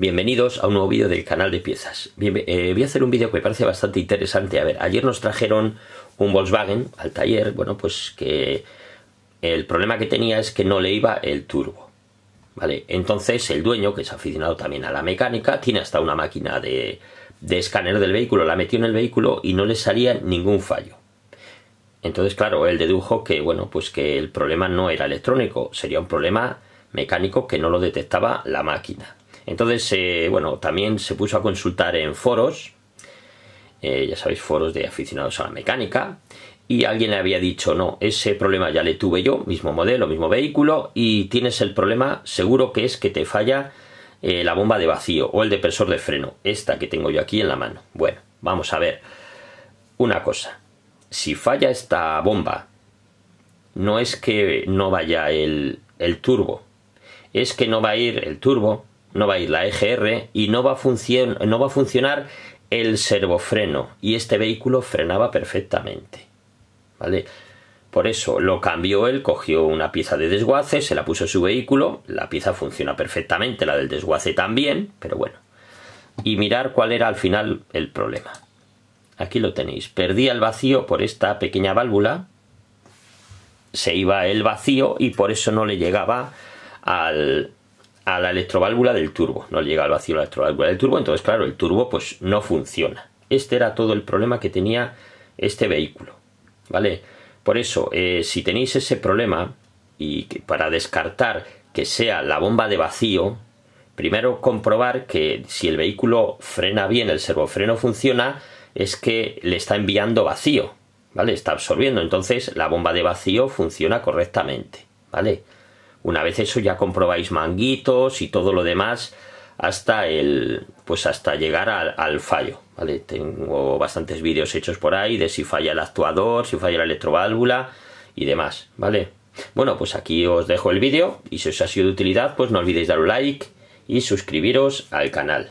Bienvenidos a un nuevo vídeo del canal de piezas. Eh, voy a hacer un vídeo que me parece bastante interesante. A ver, ayer nos trajeron un Volkswagen al taller, bueno, pues que el problema que tenía es que no le iba el turbo. ¿Vale? Entonces el dueño, que es aficionado también a la mecánica, tiene hasta una máquina de, de escáner del vehículo, la metió en el vehículo y no le salía ningún fallo. Entonces, claro, él dedujo que, bueno, pues que el problema no era electrónico, sería un problema mecánico que no lo detectaba la máquina. Entonces, eh, bueno, también se puso a consultar en foros, eh, ya sabéis, foros de aficionados a la mecánica, y alguien le había dicho, no, ese problema ya le tuve yo, mismo modelo, mismo vehículo, y tienes el problema seguro que es que te falla eh, la bomba de vacío o el depresor de freno, esta que tengo yo aquí en la mano. Bueno, vamos a ver una cosa, si falla esta bomba, no es que no vaya el, el turbo, es que no va a ir el turbo no va a ir la EGR y no va, a funcionar el servofreno y este vehículo frenaba perfectamente. ¿Vale? Por eso lo cambió él, cogió una pieza de desguace, se la puso a su vehículo, la pieza funciona perfectamente, la del desguace también, pero bueno. Y mirar cuál era al final el problema. Aquí lo tenéis. Perdía el vacío por esta pequeña válvula. Se iba el vacío y por eso no le llegaba al, a la electroválvula del turbo. No llega al vacío la electroválvula del turbo, entonces claro, el turbo pues no funciona. Este era todo el problema que tenía este vehículo. ¿Vale? Por eso, eh, si tenéis ese problema, y para descartar que sea la bomba de vacío, primero comprobar que si el vehículo frena bien, el servofreno funciona, es que le está enviando vacío, ¿vale? Está absorbiendo, entonces la bomba de vacío funciona correctamente, ¿vale? Una vez eso ya comprobáis manguitos y todo lo demás hasta el pues hasta llegar al, al fallo, ¿vale? Tengo bastantes vídeos hechos por ahí de si falla el actuador, si falla la electroválvula y demás, ¿vale? Bueno, pues aquí os dejo el vídeo y si os ha sido de utilidad, pues no olvidéis dar un like y suscribiros al canal.